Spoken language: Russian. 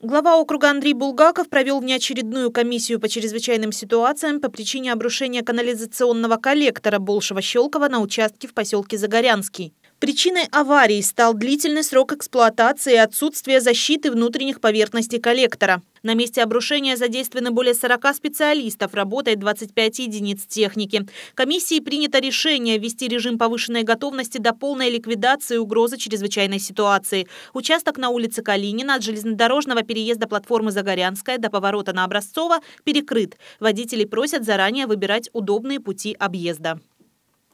Глава округа Андрей Булгаков провел внеочередную комиссию по чрезвычайным ситуациям по причине обрушения канализационного коллектора Болшева-Щелкова на участке в поселке Загорянский. Причиной аварии стал длительный срок эксплуатации и отсутствие защиты внутренних поверхностей коллектора. На месте обрушения задействованы более 40 специалистов, работает 25 единиц техники. Комиссии принято решение ввести режим повышенной готовности до полной ликвидации угрозы чрезвычайной ситуации. Участок на улице Калинина от железнодорожного переезда платформы Загорянская до поворота на Образцово перекрыт. Водителей просят заранее выбирать удобные пути объезда.